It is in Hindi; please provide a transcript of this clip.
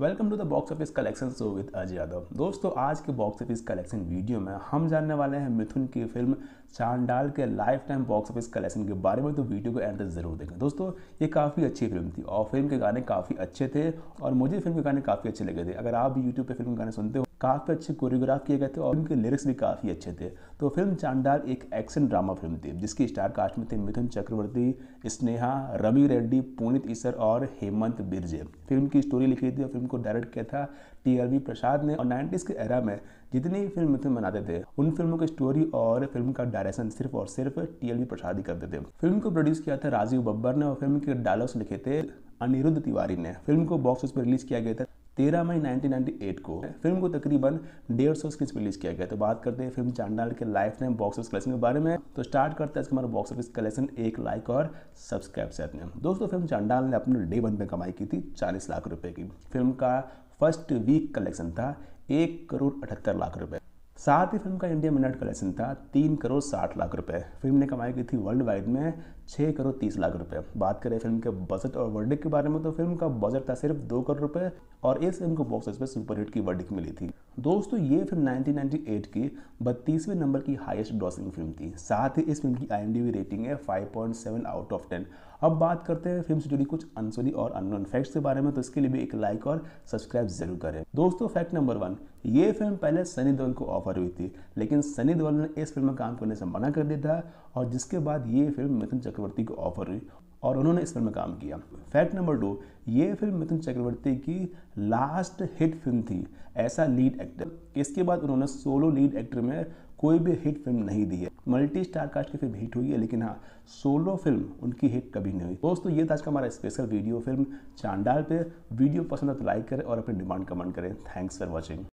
welcome to the box office collection show with Ajay Yadav दोस्तों आज के बॉक्स ऑफिस कलेक्शन वीडियो में हम जानने वाले हैं मिथुन की फिल्म चांडाल के lifetime box office collection के बारे में तो वीडियो को एंड तक जरूर देखें दोस्तों ये काफ़ी अच्छी फिल्म थी और फिल्म के गाने काफ़ी अच्छे थे और मुझे फिल्म के गाने काफ़ी अच्छे लगे थे अगर आप भी यूट्यूब पर फिल्म के गाने सुनते हो काफ़ी अच्छे कोरियोग्राफ किए गए थे और उनके लिरिक्स भी काफ़ी अच्छे थे तो फिल्म चांडाल एक एक्शन ड्रामा फिल्म थी जिसकी स्टार कास्ट में थे मिथुन चक्रवर्ती स्नेहा रवि रेड्डी पुनित ईसर और हेमंत बिरजे फिल्म की स्टोरी लिखी थी और फिल्म को डायरेक्ट किया था टी आर बी प्रसाद ने और नाइन्टीज़ के एरा में जितनी फिल्म मिथुन बनाते थे उन फिल्मों की स्टोरी और फिल्म का डायरेक्शन सिर्फ और सिर्फ टी एल बी प्रसाद ही करते थे फिल्म को प्रोड्यूस किया था राजीव बब्बर ने और फिल्म के डायलॉग्स लिखे थे अनिरुद्ध तिवारी ने फिल्म को बॉक्स ऑफिस पर रिलीज किया गया था तेरह मई 1998 को फिल्म को तकरीबन डेढ़ सौ स्क्रीन रिलीज किया गया तो बात करते हैं फिल्म चांडाल के lifetime box office collection के बारे में तो स्टार्ट करते हैं हमारे बॉक्स ऑफिस कलेक्शन एक लाइक और सब्सक्राइब से अपने दोस्तों फिल्म चांडाल ने अपने डे वन में कमाई की थी चालीस लाख रुपये की फिल्म का फर्स्ट वीक कलेक्शन था एक करोड़ अठहत्तर लाख रुपये साथ ही फिल्म का इंडिया में नेट कलेक्शन था तीन करोड़ साठ लाख रुपए फिल्म ने कमाई की थी वर्ल्ड वाइड में छः करोड़ तीस लाख रुपए बात करें फिल्म के बजट और वर्डिक के बारे में तो फिल्म का बजट था सिर्फ दो करोड़ रुपए और इस फिल्म को बॉक्स ऑफिस पर सुपरहिट की वर्डिक मिली थी दोस्तों ये फिल्म 1998 की बत्तीसवें नंबर की हाईएस्ट ग्रॉसिंग फिल्म थी साथ ही इस फिल्म की आई रेटिंग है 5.7 आउट ऑफ 10 अब बात करते हैं फिल्म से जुड़ी कुछ अनसुनी और अननोन फैक्ट्स के बारे में तो इसके लिए भी एक लाइक और सब्सक्राइब जरूर करें दोस्तों फैक्ट नंबर वन ये फिल्म पहले सनी देओल को ऑफर हुई थी लेकिन सनी देओल ने इस फिल्म में काम करने से मना कर दिया था और जिसके बाद ये फिल्म मिथुन चक्रवर्ती को ऑफर हुई और उन्होंने इस फिल्म में काम किया फैक्ट नंबर टू ये फिल्म मिथुन चक्रवर्ती की लास्ट हिट फिल्म थी ऐसा लीड एक्टर इसके बाद उन्होंने सोलो लीड एक्टर में कोई भी हिट फिल्म नहीं दी है मल्टी स्टार कास्ट की फिल्म हिट हुई है लेकिन हाँ सोलो फिल्म उनकी हिट कभी नहीं हुई दोस्तों ये था आज का हमारा स्पेशल वीडियो फिल्म चांडाल पे वीडियो पसंद है तो लाइक करें और अपनी डिमांड कमेंट करें थैंक्स फॉर वॉचिंग